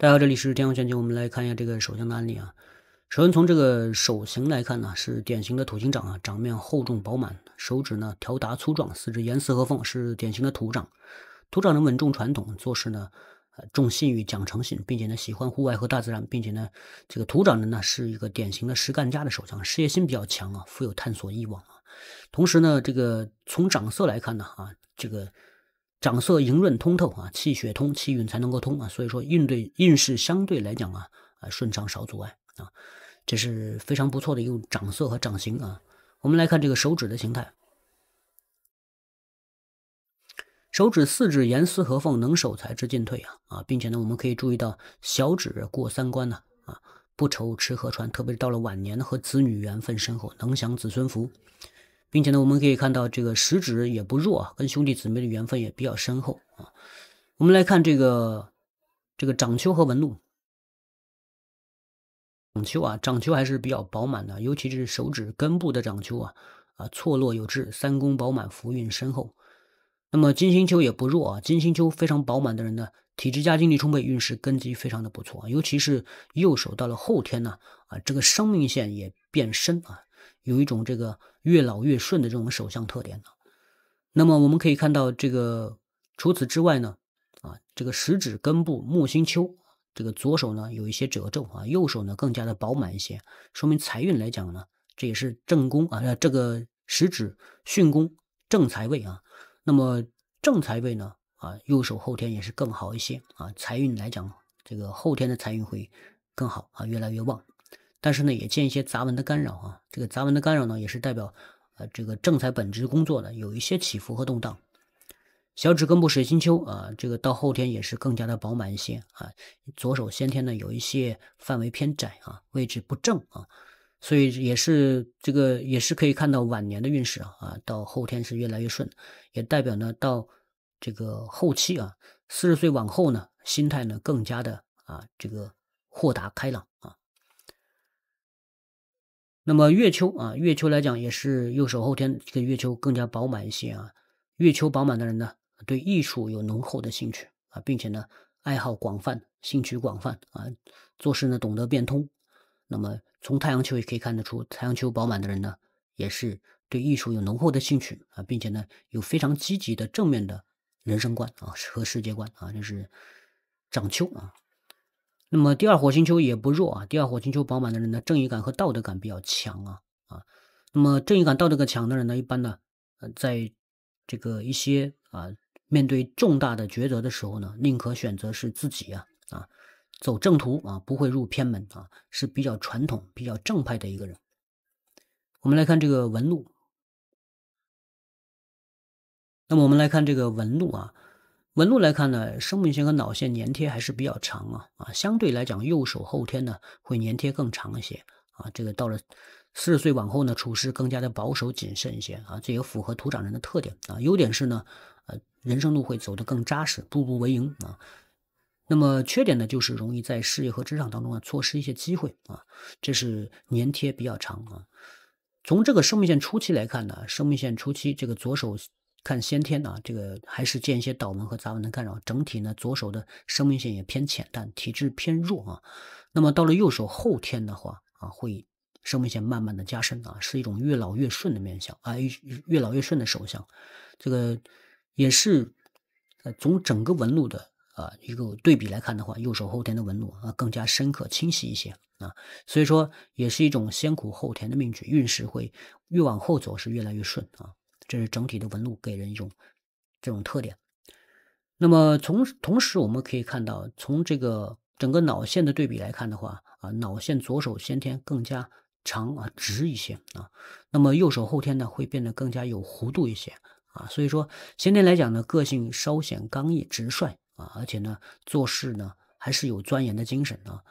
大家好，这里是天王玄机。我们来看一下这个手相的案例啊。首先从这个手型来看呢，是典型的土星掌啊，掌面厚重饱满，手指呢条达粗壮，四肢严丝合缝，是典型的土掌。土掌的稳重传统，做事呢重信誉讲诚信，并且呢喜欢户外和大自然，并且呢这个土掌人呢是一个典型的实干家的手相，事业心比较强啊，富有探索欲望啊。同时呢，这个从掌色来看呢，啊这个。掌色莹润通透啊，气血通，气运才能够通啊，所以说运对运势相对来讲啊啊顺畅少阻碍啊，这是非常不错的一种掌色和掌形啊。我们来看这个手指的形态，手指四指严丝合缝，能守财之进退啊啊，并且呢我们可以注意到小指过三关呢啊，不愁吃和穿，特别是到了晚年和子女缘分深厚，能享子孙福。并且呢，我们可以看到这个食指也不弱啊，跟兄弟姊妹的缘分也比较深厚啊。我们来看这个这个掌丘和纹路，掌丘啊，掌丘还是比较饱满的，尤其是手指根部的掌丘啊啊，错落有致，三宫饱满，福运深厚。那么金星丘也不弱啊，金星丘非常饱满的人呢，体质加精力充沛，运势根基非常的不错尤其是右手到了后天呢啊，这个生命线也变深啊。有一种这个越老越顺的这种手相特点呢，那么我们可以看到这个，除此之外呢，啊，这个食指根部木星丘，这个左手呢有一些褶皱啊，右手呢更加的饱满一些，说明财运来讲呢，这也是正宫啊，这个食指巽宫正财位啊，那么正财位呢，啊，右手后天也是更好一些啊，财运来讲，这个后天的财运会更好啊，越来越旺。但是呢，也见一些杂纹的干扰啊，这个杂纹的干扰呢，也是代表，呃，这个正财本职工作的有一些起伏和动荡。小指根部水星丘啊，这个到后天也是更加的饱满一些啊。左手先天呢，有一些范围偏窄啊，位置不正啊，所以也是这个也是可以看到晚年的运势啊啊，到后天是越来越顺，也代表呢到这个后期啊，四十岁往后呢，心态呢更加的啊这个豁达开朗。那么月球啊，月球来讲也是右手后天，这个月球更加饱满一些啊。月球饱满的人呢，对艺术有浓厚的兴趣啊，并且呢，爱好广泛，兴趣广泛啊，做事呢懂得变通。那么从太阳球也可以看得出，太阳球饱满的人呢，也是对艺术有浓厚的兴趣啊，并且呢，有非常积极的正面的人生观啊和世界观啊，这是掌丘啊。那么第二火星丘也不弱啊，第二火星丘饱满的人呢，正义感和道德感比较强啊啊。那么正义感、道德感强的人呢，一般呢，呃，在这个一些啊，面对重大的抉择的时候呢，宁可选择是自己啊啊，走正途啊，不会入偏门啊，是比较传统、比较正派的一个人。我们来看这个纹路，那么我们来看这个纹路啊。纹路来看呢，生命线和脑线粘贴还是比较长啊，啊，相对来讲右手后天呢会粘贴更长一些啊，这个到了四十岁往后呢，处事更加的保守谨慎一些啊，这也符合土掌人的特点啊。优点是呢，呃，人生路会走得更扎实，步步为营啊。那么缺点呢，就是容易在事业和职场当中啊错失一些机会啊，这是粘贴比较长啊。从这个生命线初期来看呢，生命线初期这个左手。看先天啊，这个还是见一些倒纹和杂纹的干扰。整体呢，左手的生命线也偏浅，但体质偏弱啊。那么到了右手后天的话啊，会生命线慢慢的加深啊，是一种越老越顺的面相啊，越越老越顺的手相。这个也是呃，从整个纹路的啊一个对比来看的话，右手后天的纹路啊更加深刻清晰一些啊，所以说也是一种先苦后甜的命局，运势会越往后走是越来越顺啊。这是整体的纹路，给人一种这种特点。那么从同时我们可以看到，从这个整个脑线的对比来看的话，啊，脑线左手先天更加长啊直一些啊，那么右手后天呢会变得更加有弧度一些啊。所以说先天来讲呢，个性稍显刚毅直率啊，而且呢做事呢还是有钻研的精神啊。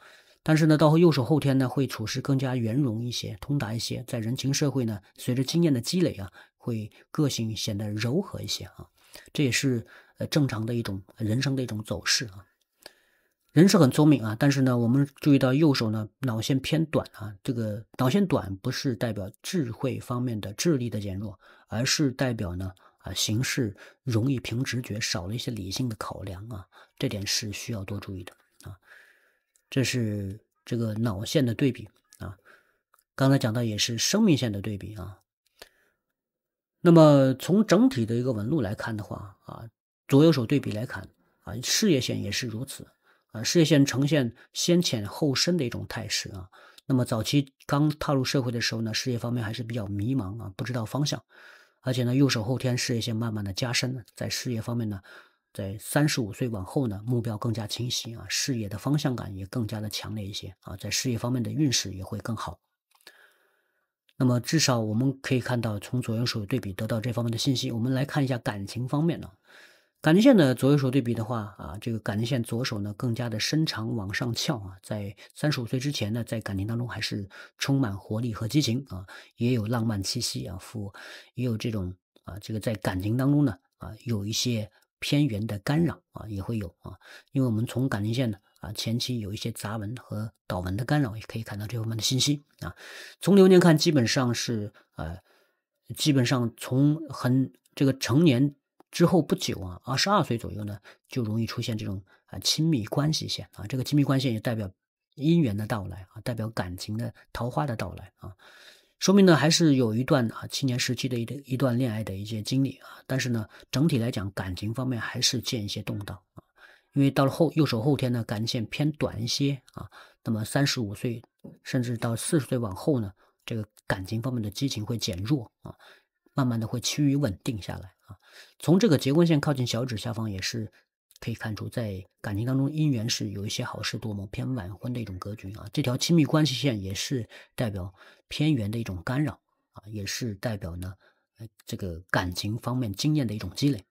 但是呢到右手后天呢会处事更加圆融一些、通达一些，在人情社会呢随着经验的积累啊。会个性显得柔和一些啊，这也是呃正常的一种人生的一种走势啊。人是很聪明啊，但是呢，我们注意到右手呢脑线偏短啊，这个脑线短不是代表智慧方面的智力的减弱，而是代表呢啊行事容易凭直觉，少了一些理性的考量啊，这点是需要多注意的啊。这是这个脑线的对比啊，刚才讲到也是生命线的对比啊。那么从整体的一个纹路来看的话，啊，左右手对比来看，啊，事业线也是如此，啊，事业线呈现先浅后深的一种态势啊。那么早期刚踏入社会的时候呢，事业方面还是比较迷茫啊，不知道方向，而且呢，右手后天事业线慢慢的加深，在事业方面呢，在三十五岁往后呢，目标更加清晰啊，事业的方向感也更加的强烈一些啊，在事业方面的运势也会更好。那么至少我们可以看到，从左右手对比得到这方面的信息。我们来看一下感情方面呢，感情线的左右手对比的话啊，这个感情线左手呢更加的伸长往上翘啊，在三十五岁之前呢，在感情当中还是充满活力和激情啊，也有浪漫气息啊，富也有这种啊，这个在感情当中呢啊，有一些偏缘的干扰啊，也会有啊，因为我们从感情线呢。啊，前期有一些杂纹和导纹的干扰，也可以看到这方面的信息啊。从流年看，基本上是呃，基本上从很这个成年之后不久啊，二十二岁左右呢，就容易出现这种啊亲密关系线啊。这个亲密关系线也代表姻缘的到来啊，代表感情的桃花的到来啊。说明呢，还是有一段啊青年时期的一段一段恋爱的一些经历啊。但是呢，整体来讲，感情方面还是见一些动荡。因为到了后右手后天呢，感情线偏短一些啊。那么三十五岁，甚至到四十岁往后呢，这个感情方面的激情会减弱啊，慢慢的会趋于稳定下来啊。从这个结婚线靠近小指下方也是可以看出，在感情当中姻缘是有一些好事多磨，偏晚婚的一种格局啊。这条亲密关系线也是代表偏缘的一种干扰啊，也是代表呢，这个感情方面经验的一种积累。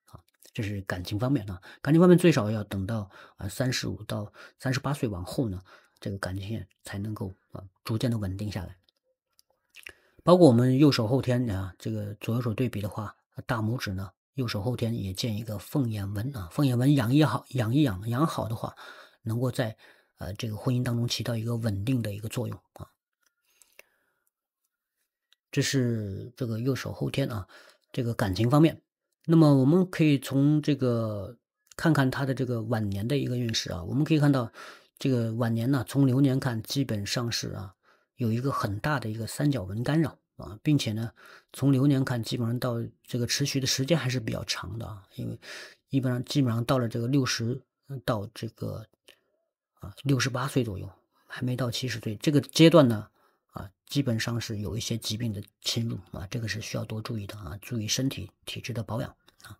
这是感情方面啊，感情方面最少要等到啊三十五到三十八岁往后呢，这个感情线才能够啊逐渐的稳定下来。包括我们右手后天啊，这个左右手对比的话，大拇指呢，右手后天也见一个凤眼纹啊，凤眼纹养一好，养一养，养好的话，能够在呃这个婚姻当中起到一个稳定的一个作用啊。这是这个右手后天啊，这个感情方面。那么我们可以从这个看看他的这个晚年的一个运势啊，我们可以看到这个晚年呢，从流年看基本上是啊有一个很大的一个三角纹干扰啊，并且呢从流年看基本上到这个持续的时间还是比较长的啊，因为一般上基本上到了这个六十到这个啊六十八岁左右，还没到七十岁这个阶段呢。啊，基本上是有一些疾病的侵入啊，这个是需要多注意的啊，注意身体体质的保养啊。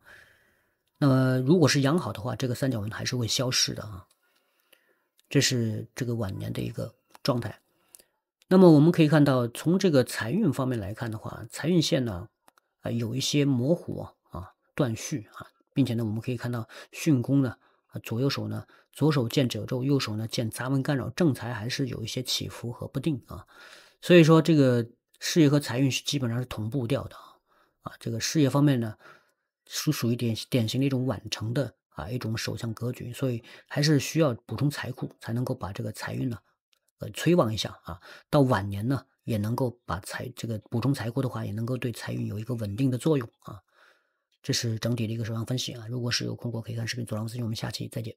那么如果是养好的话，这个三角纹还是会消失的啊。这是这个晚年的一个状态。那么我们可以看到，从这个财运方面来看的话，财运线呢啊有一些模糊啊、断续啊，并且呢我们可以看到，巽宫呢啊左右手呢，左手见褶皱，右手呢见杂纹干扰，正财还是有一些起伏和不定啊。所以说，这个事业和财运是基本上是同步掉的啊！啊，这个事业方面呢，是属于典典型的一种晚成的啊一种首相格局，所以还是需要补充财库，才能够把这个财运呢，呃，催旺一下啊。到晚年呢，也能够把财这个补充财库的话，也能够对财运有一个稳定的作用啊。这是整体的一个手相分析啊。如果是有困惑，可以看视频左方咨询，我们下期再见。